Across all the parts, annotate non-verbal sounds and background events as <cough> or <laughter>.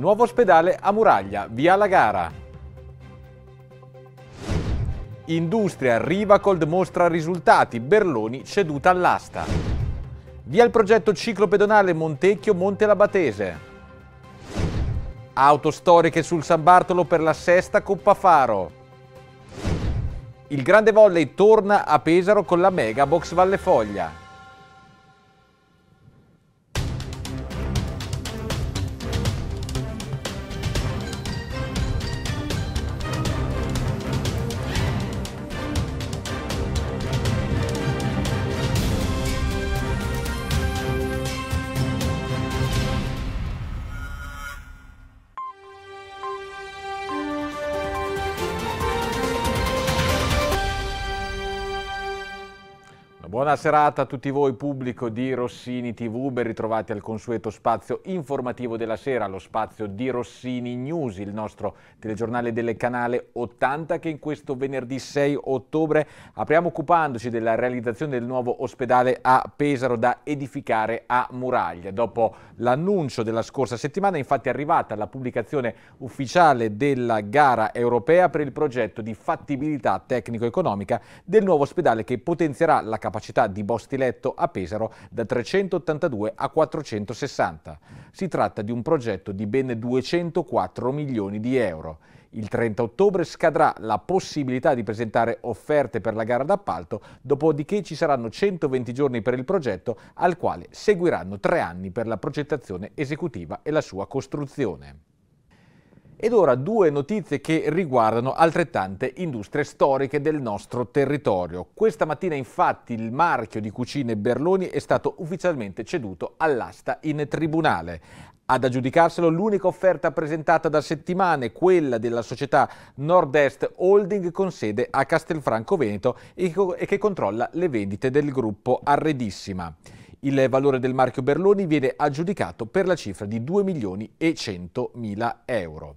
Nuovo ospedale a Muraglia, via la gara. Industria, Rivacold mostra risultati, Berloni ceduta all'asta. Via il progetto ciclo pedonale Montecchio-Monte Labatese. Auto storiche sul San Bartolo per la sesta Coppa Faro. Il grande volley torna a Pesaro con la Mega Box Valle Foglia. Buona serata a tutti voi pubblico di Rossini TV, ben ritrovati al consueto spazio informativo della sera, lo spazio di Rossini News, il nostro telegiornale del canale 80 che in questo venerdì 6 ottobre apriamo occupandoci della realizzazione del nuovo ospedale a Pesaro da edificare a Muraglia. Dopo l'annuncio della scorsa settimana infatti è arrivata la pubblicazione ufficiale della gara europea per il progetto di fattibilità tecnico-economica del nuovo ospedale che potenzierà la capacità capacità di posti letto a Pesaro da 382 a 460. Si tratta di un progetto di ben 204 milioni di euro. Il 30 ottobre scadrà la possibilità di presentare offerte per la gara d'appalto, dopodiché ci saranno 120 giorni per il progetto, al quale seguiranno tre anni per la progettazione esecutiva e la sua costruzione. Ed ora due notizie che riguardano altrettante industrie storiche del nostro territorio. Questa mattina infatti il marchio di cucine Berloni è stato ufficialmente ceduto all'asta in tribunale. Ad aggiudicarselo l'unica offerta presentata da settimane, quella della società Nord-Est Holding con sede a Castelfranco Veneto e che controlla le vendite del gruppo Arredissima. Il valore del marchio Berloni viene aggiudicato per la cifra di 2 milioni e 100 mila euro.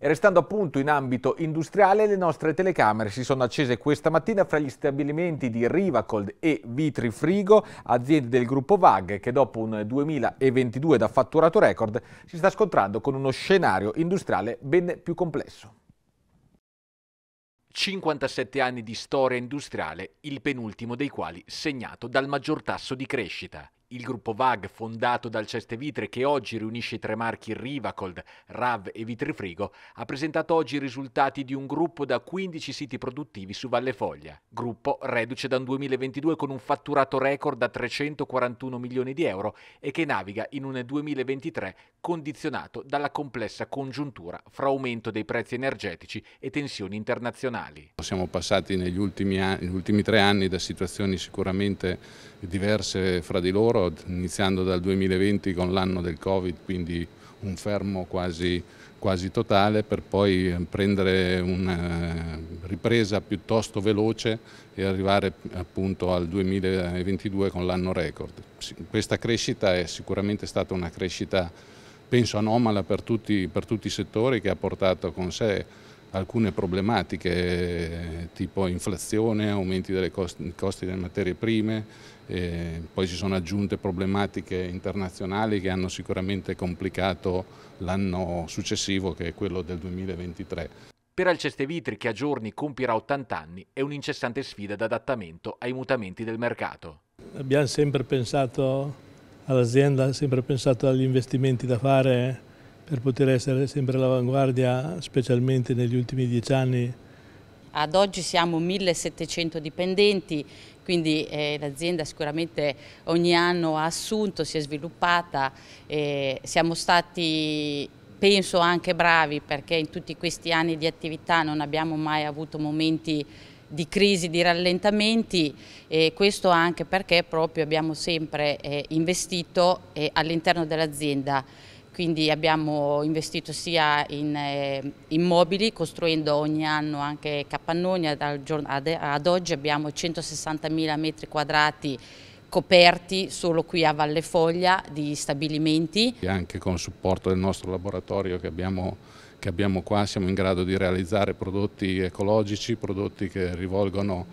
E restando appunto in ambito industriale, le nostre telecamere si sono accese questa mattina fra gli stabilimenti di Rivacold e Vitrifrigo, aziende del gruppo VAG, che dopo un 2022 da fatturato record si sta scontrando con uno scenario industriale ben più complesso. 57 anni di storia industriale, il penultimo dei quali segnato dal maggior tasso di crescita. Il gruppo VAG, fondato dal Ceste Vitre, che oggi riunisce i tre marchi Rivacold, RAV e Vitrifrigo, ha presentato oggi i risultati di un gruppo da 15 siti produttivi su Valle Foglia. Gruppo reduce da un 2022 con un fatturato record da 341 milioni di euro e che naviga in un 2023 condizionato dalla complessa congiuntura fra aumento dei prezzi energetici e tensioni internazionali. Siamo passati negli ultimi, anni, negli ultimi tre anni da situazioni sicuramente diverse fra di loro lavoro, iniziando dal 2020 con l'anno del Covid, quindi un fermo quasi, quasi totale per poi eh, prendere una eh, ripresa piuttosto veloce e arrivare appunto al 2022 con l'anno record. Questa crescita è sicuramente stata una crescita penso anomala per tutti, per tutti i settori che ha portato con sé alcune problematiche tipo inflazione, aumenti dei costi, costi delle materie prime, e poi si sono aggiunte problematiche internazionali che hanno sicuramente complicato l'anno successivo che è quello del 2023. Per Alcestevitri, che a giorni compirà 80 anni, è un'incessante sfida d'adattamento ai mutamenti del mercato. Abbiamo sempre pensato all'azienda, sempre pensato agli investimenti da fare per poter essere sempre all'avanguardia, specialmente negli ultimi dieci anni. Ad oggi siamo 1700 dipendenti, quindi eh, l'azienda sicuramente ogni anno ha assunto, si è sviluppata, eh, siamo stati penso anche bravi perché in tutti questi anni di attività non abbiamo mai avuto momenti di crisi, di rallentamenti e questo anche perché proprio abbiamo sempre eh, investito eh, all'interno dell'azienda quindi abbiamo investito sia in eh, immobili costruendo ogni anno anche capannoni, ad, ad, ad oggi abbiamo 160.000 metri quadrati coperti solo qui a Valle Foglia di stabilimenti. E anche con supporto del nostro laboratorio che abbiamo, che abbiamo qua siamo in grado di realizzare prodotti ecologici, prodotti che rivolgono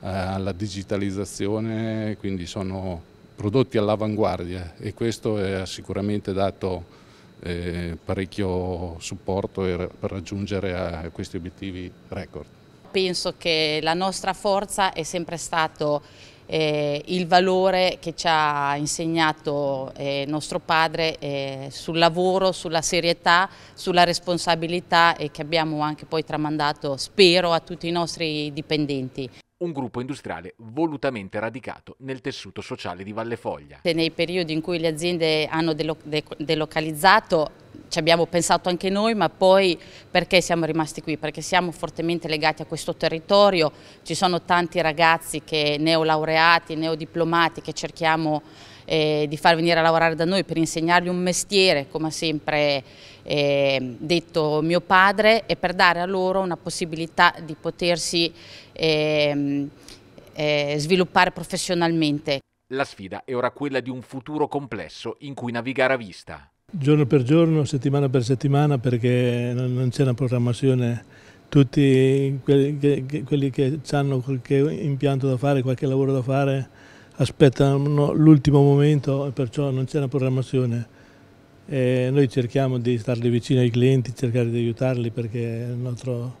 eh, alla digitalizzazione, quindi sono prodotti all'avanguardia e questo è sicuramente dato eh, parecchio supporto per raggiungere eh, questi obiettivi record. Penso che la nostra forza è sempre stato eh, il valore che ci ha insegnato eh, nostro padre eh, sul lavoro, sulla serietà, sulla responsabilità e che abbiamo anche poi tramandato, spero, a tutti i nostri dipendenti un gruppo industriale volutamente radicato nel tessuto sociale di Valle Foglia. Nei periodi in cui le aziende hanno delocalizzato ci abbiamo pensato anche noi, ma poi perché siamo rimasti qui? Perché siamo fortemente legati a questo territorio, ci sono tanti ragazzi che neolaureati, neodiplomati che cerchiamo eh, di far venire a lavorare da noi per insegnargli un mestiere, come ha sempre eh, detto mio padre, e per dare a loro una possibilità di potersi e, ehm, e eh, sviluppare professionalmente. La sfida è ora quella di un futuro complesso in cui navigare a vista. Giorno per giorno, settimana per settimana, perché non c'è una programmazione. Tutti quelli che, quelli che hanno qualche impianto da fare, qualche lavoro da fare, aspettano l'ultimo momento e perciò non c'è una programmazione. E noi cerchiamo di starli vicino ai clienti, cercare di aiutarli perché il nostro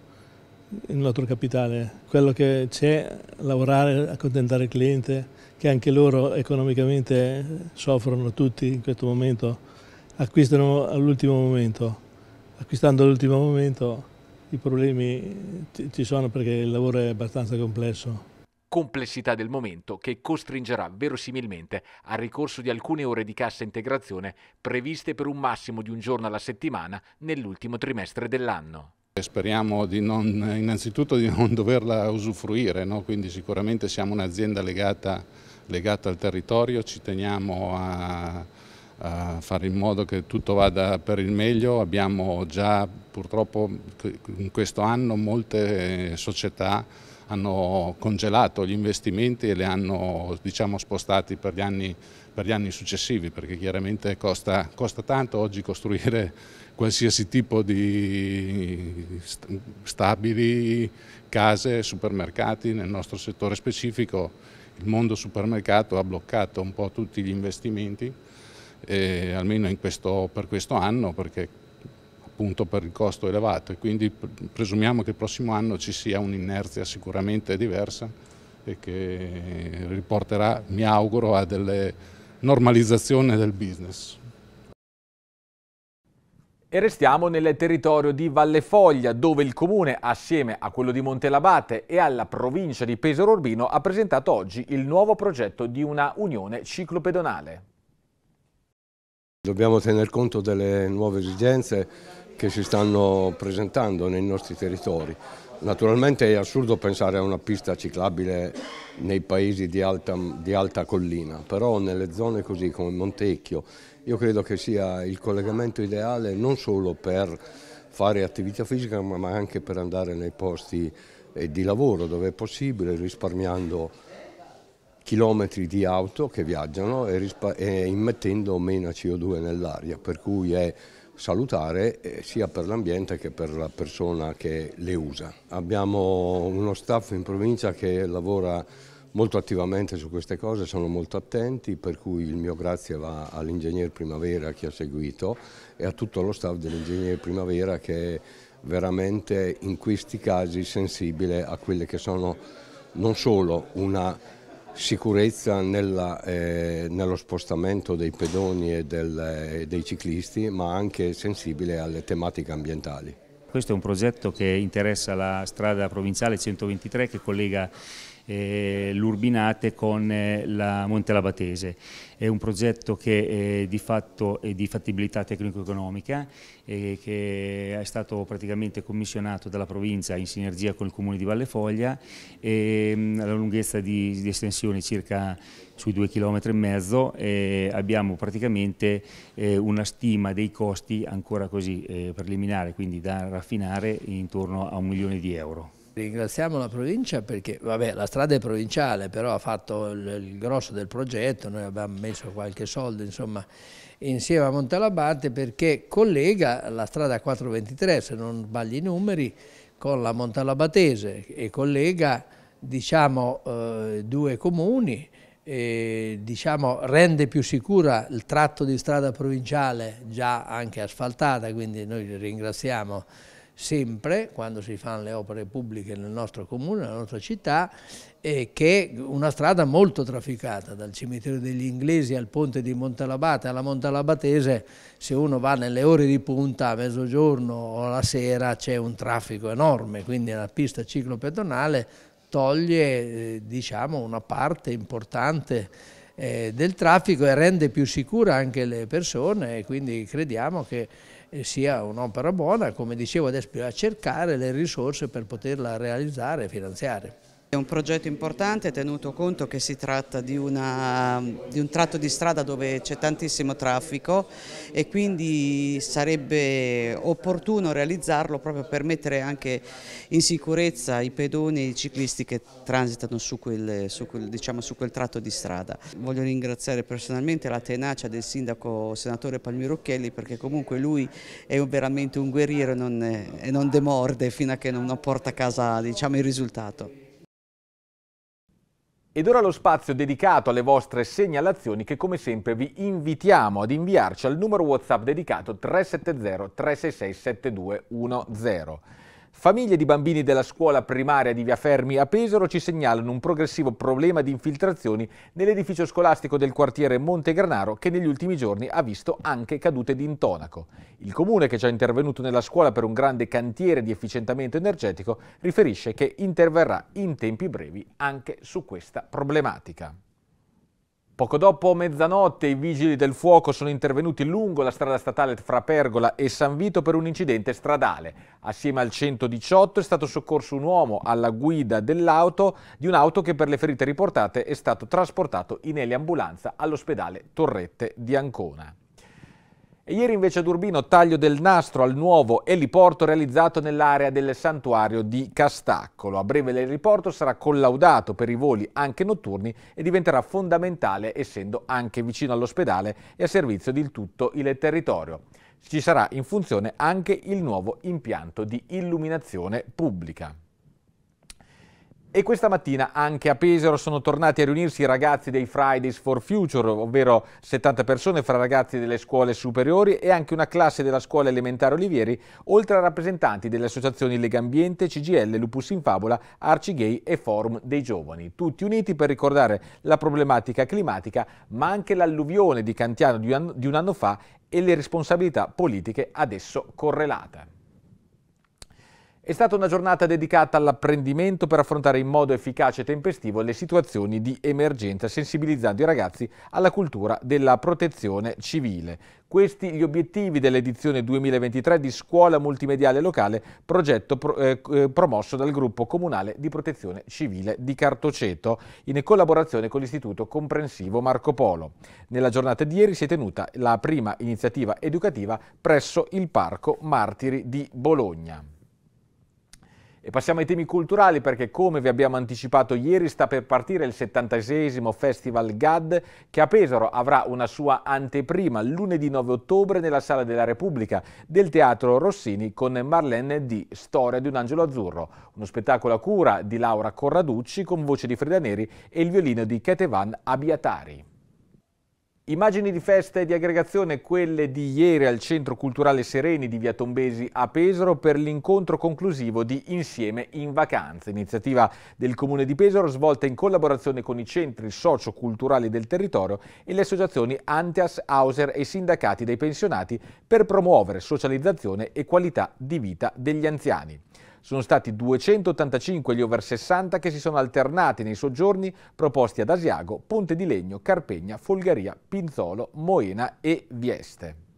il nostro capitale, quello che c'è, lavorare, accontentare il cliente, che anche loro economicamente soffrono tutti in questo momento, acquistano all'ultimo momento, acquistando all'ultimo momento i problemi ci sono perché il lavoro è abbastanza complesso. Complessità del momento che costringerà verosimilmente al ricorso di alcune ore di cassa integrazione previste per un massimo di un giorno alla settimana nell'ultimo trimestre dell'anno. Speriamo di non, innanzitutto di non <laughs> doverla usufruire, no? quindi sicuramente siamo un'azienda legata, legata, al territorio, ci teniamo a, a, fare in modo che tutto vada per il meglio, abbiamo già purtroppo in questo anno molte società hanno congelato gli investimenti e li hanno diciamo, spostati per gli, anni, per gli, anni, successivi perché chiaramente costa, costa tanto oggi costruire qualsiasi tipo di stabili, case, supermercati, nel nostro settore specifico il mondo supermercato ha bloccato un po' tutti gli investimenti, eh, almeno questo, per questo anno, perché appunto per il costo elevato e quindi presumiamo che il prossimo anno ci sia un'inerzia sicuramente diversa e che riporterà, mi auguro, a delle normalizzazioni del business. E restiamo nel territorio di Valle Foglia, dove il comune, assieme a quello di Montelabate e alla provincia di Pesaro Urbino, ha presentato oggi il nuovo progetto di una unione ciclopedonale. Dobbiamo tener conto delle nuove esigenze che si stanno presentando nei nostri territori. Naturalmente è assurdo pensare a una pista ciclabile nei paesi di alta, di alta collina, però nelle zone così come Montecchio, io credo che sia il collegamento ideale non solo per fare attività fisica ma anche per andare nei posti eh, di lavoro dove è possibile risparmiando chilometri di auto che viaggiano e, e immettendo meno CO2 nell'aria per cui è salutare eh, sia per l'ambiente che per la persona che le usa. Abbiamo uno staff in provincia che lavora molto attivamente su queste cose, sono molto attenti, per cui il mio grazie va all'ingegner Primavera che ha seguito e a tutto lo staff dell'ingegner Primavera che è veramente in questi casi sensibile a quelle che sono non solo una sicurezza nella, eh, nello spostamento dei pedoni e del, eh, dei ciclisti, ma anche sensibile alle tematiche ambientali. Questo è un progetto che interessa la strada provinciale 123 che collega eh, l'Urbinate con eh, la Montelabatese. È un progetto che di fatto è di fattibilità tecnico-economica e eh, che è stato praticamente commissionato dalla provincia in sinergia con il comune di Vallefoglia e alla mm, lunghezza di, di estensione circa sui due chilometri e mezzo abbiamo praticamente eh, una stima dei costi ancora così eh, preliminare, quindi da raffinare intorno a un milione di euro ringraziamo la provincia perché vabbè, la strada è provinciale, però ha fatto il, il grosso del progetto, noi abbiamo messo qualche soldo insomma, insieme a Montalabate perché collega la strada 423, se non sbagli i numeri, con la Montalabatese e collega diciamo, eh, due comuni. E, diciamo, rende più sicura il tratto di strada provinciale già anche asfaltata, quindi noi ringraziamo sempre, quando si fanno le opere pubbliche nel nostro comune, nella nostra città, eh, che è una strada molto trafficata, dal cimitero degli inglesi al ponte di Montalabate, alla Montalabatese, se uno va nelle ore di punta, a mezzogiorno o alla sera, c'è un traffico enorme, quindi la pista ciclopedonale toglie eh, diciamo, una parte importante eh, del traffico e rende più sicura anche le persone e quindi crediamo che sia un'opera buona, come dicevo adesso bisogna cercare le risorse per poterla realizzare e finanziare. È un progetto importante tenuto conto che si tratta di, una, di un tratto di strada dove c'è tantissimo traffico e quindi sarebbe opportuno realizzarlo proprio per mettere anche in sicurezza i pedoni e i ciclisti che transitano su quel, su quel, diciamo, su quel tratto di strada. Voglio ringraziare personalmente la tenacia del sindaco senatore Palmirucchelli perché comunque lui è veramente un guerriero e non, non demorde fino a che non porta a casa diciamo, il risultato. Ed ora lo spazio dedicato alle vostre segnalazioni che come sempre vi invitiamo ad inviarci al numero WhatsApp dedicato 370 366 7210. Famiglie di bambini della scuola primaria di Via Fermi a Pesaro ci segnalano un progressivo problema di infiltrazioni nell'edificio scolastico del quartiere Montegranaro che negli ultimi giorni ha visto anche cadute di intonaco. Il comune che ci ha intervenuto nella scuola per un grande cantiere di efficientamento energetico riferisce che interverrà in tempi brevi anche su questa problematica. Poco dopo mezzanotte i vigili del fuoco sono intervenuti lungo la strada statale fra Pergola e San Vito per un incidente stradale. Assieme al 118 è stato soccorso un uomo alla guida dell'auto di un'auto che per le ferite riportate è stato trasportato in eliambulanza all'ospedale Torrette di Ancona. E ieri invece ad Urbino taglio del nastro al nuovo eliporto realizzato nell'area del santuario di Castaccolo. A breve l'eliporto sarà collaudato per i voli anche notturni e diventerà fondamentale essendo anche vicino all'ospedale e a servizio di tutto il territorio. Ci sarà in funzione anche il nuovo impianto di illuminazione pubblica. E questa mattina anche a Pesaro sono tornati a riunirsi i ragazzi dei Fridays for Future, ovvero 70 persone fra ragazzi delle scuole superiori e anche una classe della scuola elementare Olivieri, oltre a rappresentanti delle associazioni Lega Ambiente, CGL, Lupus in Fabula, Arcigay e Forum dei Giovani, tutti uniti per ricordare la problematica climatica, ma anche l'alluvione di Cantiano di un anno fa e le responsabilità politiche ad esso correlate. È stata una giornata dedicata all'apprendimento per affrontare in modo efficace e tempestivo le situazioni di emergenza, sensibilizzando i ragazzi alla cultura della protezione civile. Questi gli obiettivi dell'edizione 2023 di Scuola Multimediale Locale, progetto pro, eh, eh, promosso dal Gruppo Comunale di Protezione Civile di Cartoceto, in collaborazione con l'Istituto Comprensivo Marco Polo. Nella giornata di ieri si è tenuta la prima iniziativa educativa presso il Parco Martiri di Bologna. E passiamo ai temi culturali perché come vi abbiamo anticipato ieri sta per partire il 76 Festival GAD che a Pesaro avrà una sua anteprima lunedì 9 ottobre nella Sala della Repubblica del Teatro Rossini con Marlene di Storia di un angelo azzurro, uno spettacolo a cura di Laura Corraducci con voce di Frida Neri e il violino di Ketevan Abiatari. Immagini di festa e di aggregazione, quelle di ieri al Centro Culturale Sereni di Via Tombesi a Pesaro per l'incontro conclusivo di Insieme in Vacanza, iniziativa del Comune di Pesaro svolta in collaborazione con i centri socio-culturali del territorio e le associazioni Antias, Hauser e sindacati dei pensionati per promuovere socializzazione e qualità di vita degli anziani. Sono stati 285 gli over 60 che si sono alternati nei soggiorni proposti ad Asiago, Ponte di Legno, Carpegna, Folgaria, Pinzolo, Moena e Vieste.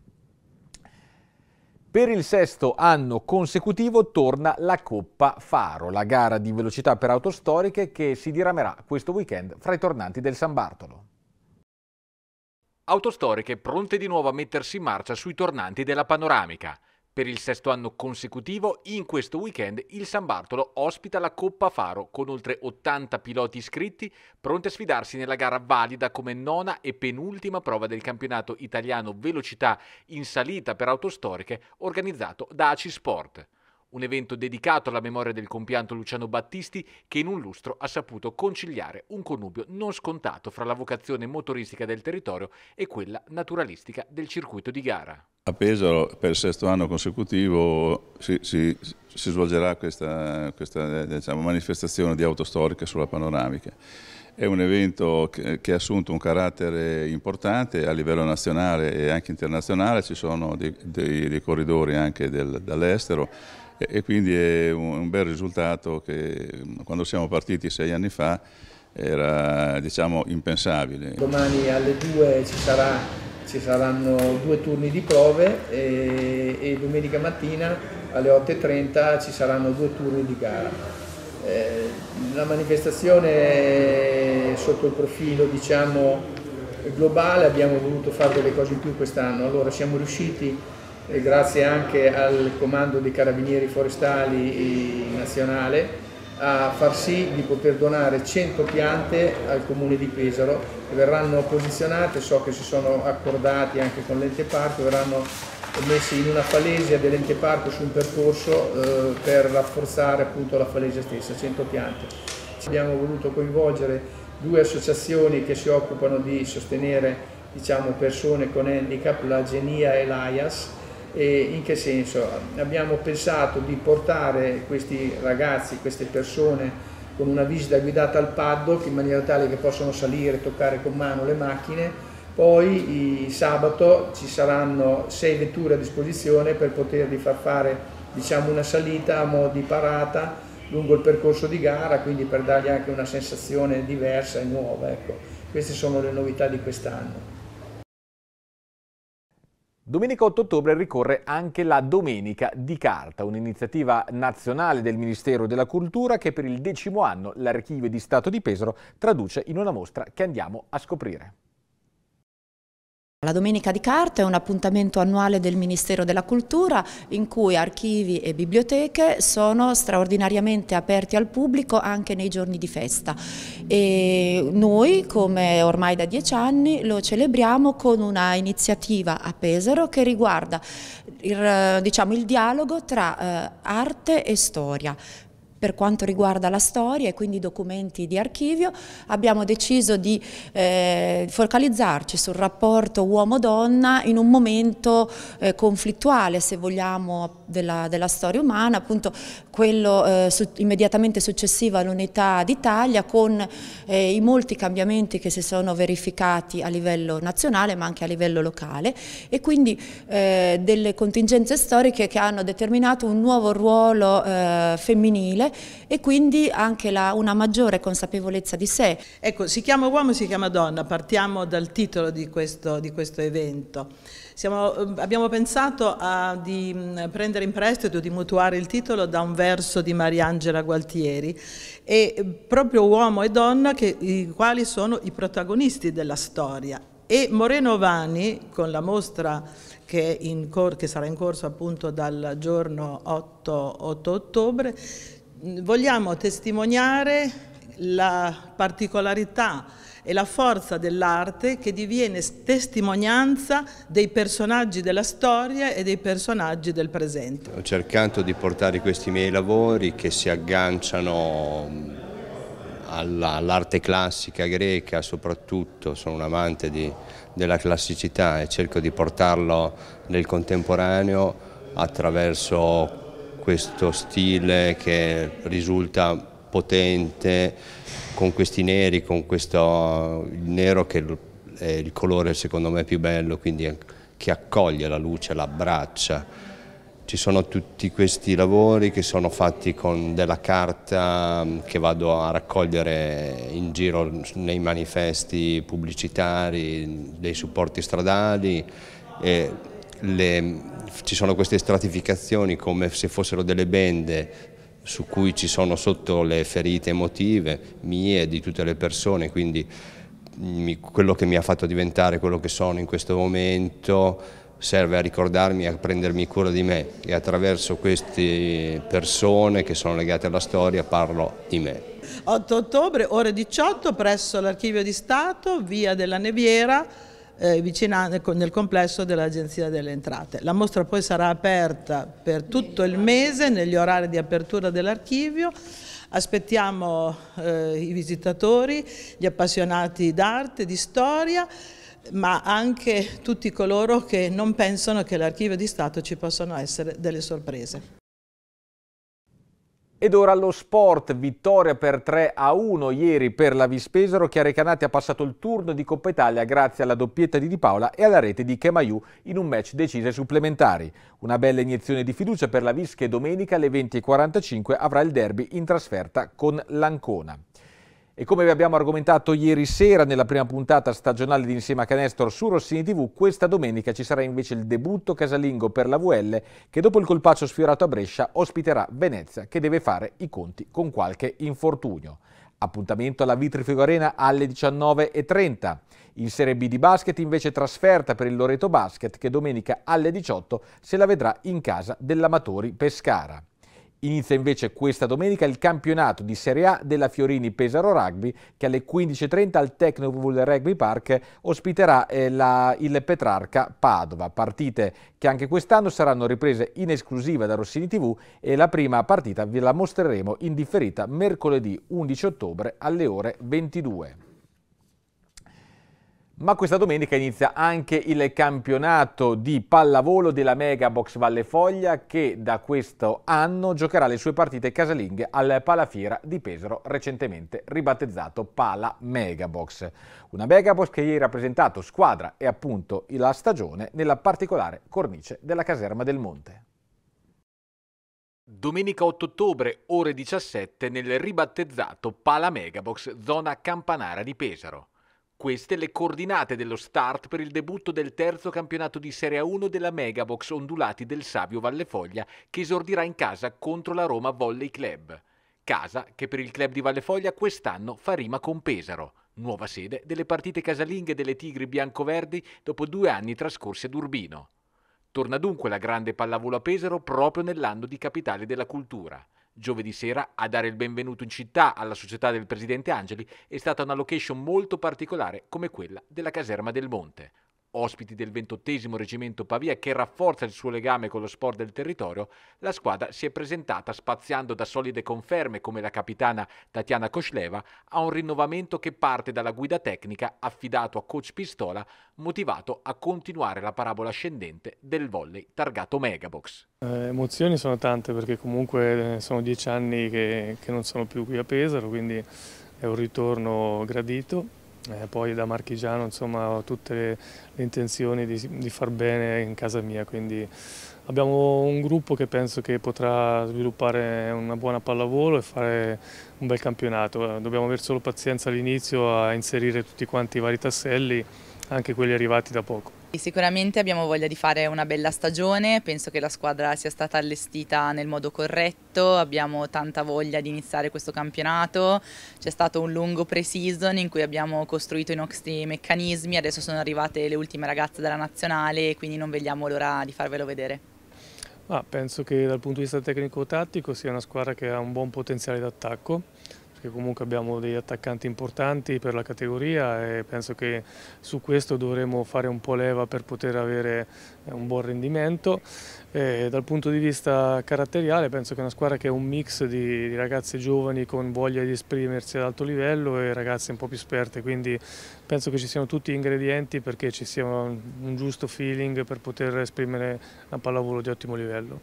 Per il sesto anno consecutivo torna la Coppa Faro, la gara di velocità per auto storiche che si diramerà questo weekend fra i tornanti del San Bartolo. Autostoriche pronte di nuovo a mettersi in marcia sui tornanti della panoramica. Per il sesto anno consecutivo, in questo weekend, il San Bartolo ospita la Coppa Faro con oltre 80 piloti iscritti pronti a sfidarsi nella gara valida come nona e penultima prova del campionato italiano velocità in salita per autostoriche organizzato da Aci Sport un evento dedicato alla memoria del compianto Luciano Battisti che in un lustro ha saputo conciliare un connubio non scontato fra la vocazione motoristica del territorio e quella naturalistica del circuito di gara. A Pesaro per il sesto anno consecutivo si, si, si svolgerà questa, questa diciamo, manifestazione di autostorica sulla panoramica. È un evento che, ha assunto un carattere importante a livello nazionale e anche internazionale, ci sono dei, dei, dei corridori anche dall'estero e, quindi è un, bel risultato che mm, quando siamo partiti sei anni fa era diciamo, impensabile. Domani alle 2 ci, sarà, ci saranno due turni di prove e, e domenica mattina alle 8.30 ci saranno due turni di gara. Eh, la manifestazione sotto il profilo diciamo, globale abbiamo voluto fare delle cose in più quest'anno, allora siamo riusciti e grazie anche al comando dei carabinieri forestali nazionale a far sì di poter donare 100 piante al comune di Pesaro che verranno posizionate, so che si sono accordati anche con l'ente parco, verranno messi in una falesia dell'ente parco su un percorso eh, per rafforzare appunto la falesia stessa, 100 piante. Abbiamo voluto coinvolgere due associazioni che si occupano di sostenere diciamo, persone con handicap, la Genia e l'AIAS, e in che senso? Abbiamo pensato di portare questi ragazzi, queste persone con una visita guidata al paddock in maniera tale che possano salire, e toccare con mano le macchine. Poi sabato ci saranno sei vetture a disposizione per potervi far fare diciamo, una salita a mo' di parata lungo il percorso di gara, quindi per dargli anche una sensazione diversa e nuova. Ecco. Queste sono le novità di quest'anno. Domenica 8 ottobre ricorre anche la Domenica di Carta, un'iniziativa nazionale del Ministero della Cultura che per il decimo anno l'Archivio di Stato di Pesaro traduce in una mostra che andiamo a scoprire. La Domenica di Carta è un appuntamento annuale del Ministero della Cultura in cui archivi e biblioteche sono straordinariamente aperti al pubblico anche nei giorni di festa. E noi, come ormai da dieci anni, lo celebriamo con una iniziativa a Pesaro che riguarda il, diciamo, il dialogo tra eh, arte e storia per quanto riguarda la storia e quindi documenti di archivio, abbiamo deciso di eh, focalizzarci sul rapporto uomo-donna in un momento eh, conflittuale, se vogliamo, della, della storia umana, appunto quello eh, su, immediatamente successivo all'unità d'Italia con eh, i molti cambiamenti che si sono verificati a livello nazionale ma anche a livello locale e quindi eh, delle contingenze storiche che hanno determinato un nuovo ruolo eh, femminile e quindi anche la, una maggiore consapevolezza di sé. Ecco, si chiama uomo, si chiama donna, partiamo dal titolo di questo, di questo evento. Siamo, ehm, abbiamo pensato a, di mm, prendere in prestito, di mutuare il titolo da un verso di Mariangela Gualtieri, e eh, proprio uomo e donna che, i quali sono i protagonisti della storia. E Moreno Vani, con la mostra che, che sarà in corso appunto dal giorno 8, 8 ottobre, vogliamo testimoniare la particolarità è la forza dell'arte che diviene testimonianza dei personaggi della storia e dei personaggi del presente. Ho cercato di portare questi miei lavori che si agganciano mm, all'arte classica greca soprattutto, sono un amante di, della classicità e cerco di portarlo nel contemporaneo attraverso questo stile che risulta potente, con questi neri, con questo il nero che è il colore secondo me più bello, quindi che accoglie la luce, l'abbraccia. Ci sono tutti questi lavori che sono fatti con della carta mm, che vado a raccogliere in giro nei manifesti pubblicitari, dei supporti stradali le, ci sono queste stratificazioni come se fossero delle bende su cui ci sono sotto le ferite emotive mie e di tutte le persone, quindi mm, quello che mi ha fatto diventare quello che sono in questo momento serve a ricordarmi, e a prendermi cura di me e attraverso queste persone che sono legate alla storia parlo di me. 8 ottobre, ore 18, presso l'Archivio di Stato, via della Neviera, eh, vicinanze nel complesso dell'Agenzia delle Entrate. La mostra poi sarà aperta per tutto il mese negli orari di apertura dell'archivio aspettiamo eh, i visitatori, gli appassionati d'arte, di storia, ma anche tutti coloro che non pensano che l'archivio di Stato ci possano essere delle sorprese. Ed ora lo sport, vittoria per 3 a 1 ieri per la Vispesaro, Chiarecanati ha passato il turno di Coppa Italia grazie alla doppietta di Di Paola e alla rete di Chemaiu in un match deciso ai supplementari. Una bella iniezione di fiducia per la Vis che domenica alle 20.45 avrà il derby in trasferta con l'Ancona. E come vi abbiamo argomentato ieri sera nella prima puntata stagionale di Insieme a Canestro su Rossini TV, questa domenica ci sarà invece il debutto casalingo per la VL che dopo il colpaccio sfiorato a Brescia ospiterà Venezia che deve fare i conti con qualche infortunio. Appuntamento alla Vitrifico Arena alle 19.30. In Serie B di basket invece trasferta per il Loreto Basket che domenica alle 18 se la vedrà in casa dell'Amatori Pescara. Inizia invece questa domenica il campionato di Serie A della Fiorini Pesaro Rugby che alle 15.30 al Tecnopool Rugby Park ospiterà eh, la, il Petrarca Padova. Partite che anche quest'anno saranno riprese in esclusiva da Rossini TV e la prima partita ve la mostreremo in differita mercoledì 11 ottobre alle ore 22. Ma questa domenica inizia anche il campionato di pallavolo della Mega Box Valle Foglia che da questo anno giocherà le sue partite casalinghe al Palafiera di Pesaro, recentemente ribattezzato Pala Mega Box. Una Mega Box che ieri ha rappresentato squadra e appunto la stagione nella particolare cornice della caserma del Monte. Domenica 8 ottobre, ore 17, nel ribattezzato Pala Megabox, zona campanara di Pesaro. Queste le coordinate dello start per il debutto del terzo campionato di Serie A1 della Megabox Ondulati del Savio Vallefoglia, che esordirà in casa contro la Roma Volley Club. Casa che per il club di Vallefoglia quest'anno fa rima con Pesaro, nuova sede delle partite casalinghe delle Tigri Biancoverdi dopo due anni trascorsi ad Urbino. Torna dunque la grande pallavolo a Pesaro proprio nell'anno di capitale della cultura giovedì sera a dare il benvenuto in città alla società del presidente Angeli è stata una location molto particolare come quella della caserma del Monte ospiti del 28 Reggimento Pavia che rafforza il suo legame con lo sport del territorio, la squadra si è presentata spaziando da solide conferme come la capitana Tatiana Kosleva a un rinnovamento che parte dalla guida tecnica affidato a coach Pistola, motivato a continuare la parabola ascendente del volley targato Megabox. Eh, emozioni sono tante perché comunque eh, sono dieci anni che, che non sono più qui a Pesaro, quindi è un ritorno gradito eh, poi da marchigiano insomma, ho tutte le, le intenzioni di, di, far bene in casa mia, quindi abbiamo un gruppo che penso che potrà sviluppare una buona pallavolo e fare un bel campionato. Eh, dobbiamo avere solo pazienza all'inizio a inserire tutti quanti i vari tasselli, anche quelli arrivati da poco. Sicuramente abbiamo voglia di fare una bella stagione, penso che la squadra sia stata allestita nel modo corretto, abbiamo tanta voglia di iniziare questo campionato, c'è stato un lungo pre-season in cui abbiamo costruito i nostri meccanismi, adesso sono arrivate le ultime ragazze della nazionale quindi non vediamo l'ora di farvelo vedere. Ah, penso che dal punto di vista tecnico-tattico sia una squadra che ha un buon potenziale d'attacco, perché comunque abbiamo degli attaccanti importanti per la categoria e penso che su questo dovremo fare un po' leva per poter avere eh, un buon rendimento. E dal punto di vista caratteriale penso che è una squadra che è un mix di, di ragazze giovani con voglia di esprimersi ad alto livello e ragazze un po' più esperte, quindi penso che ci siano tutti gli ingredienti perché ci sia un, un giusto feeling per poter esprimere una pallavolo di ottimo livello.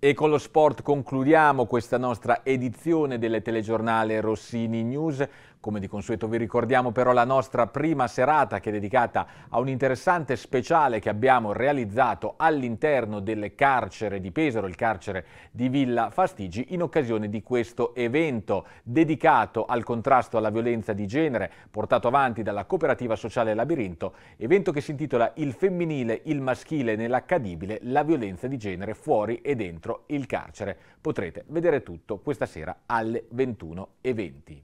E con lo sport concludiamo questa nostra edizione del telegiornale Rossini News. Come di consueto vi ricordiamo però la nostra prima serata che è dedicata a un interessante speciale che abbiamo realizzato all'interno del carcere di Pesaro, il carcere di Villa Fastigi, in occasione di questo evento dedicato al contrasto alla violenza di genere portato avanti dalla cooperativa sociale Labirinto, evento che si intitola Il femminile, il maschile nell'accadibile, la violenza di genere fuori e dentro il carcere. Potrete vedere tutto questa sera alle 21.20.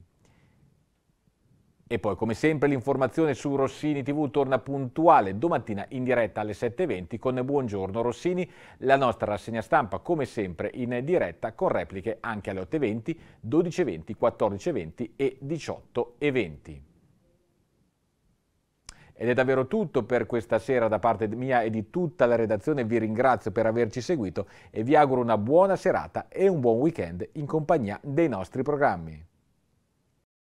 E poi, come sempre, l'informazione su Rossini TV torna puntuale domattina in diretta alle 7.20 con Buongiorno Rossini, la nostra rassegna stampa, come sempre, in diretta con repliche anche alle 8.20, 12.20, 14.20 e 18.20. Ed è davvero tutto per questa sera da parte mia e di tutta la redazione. Vi ringrazio per averci seguito e vi auguro una buona serata e un buon weekend in compagnia dei nostri programmi.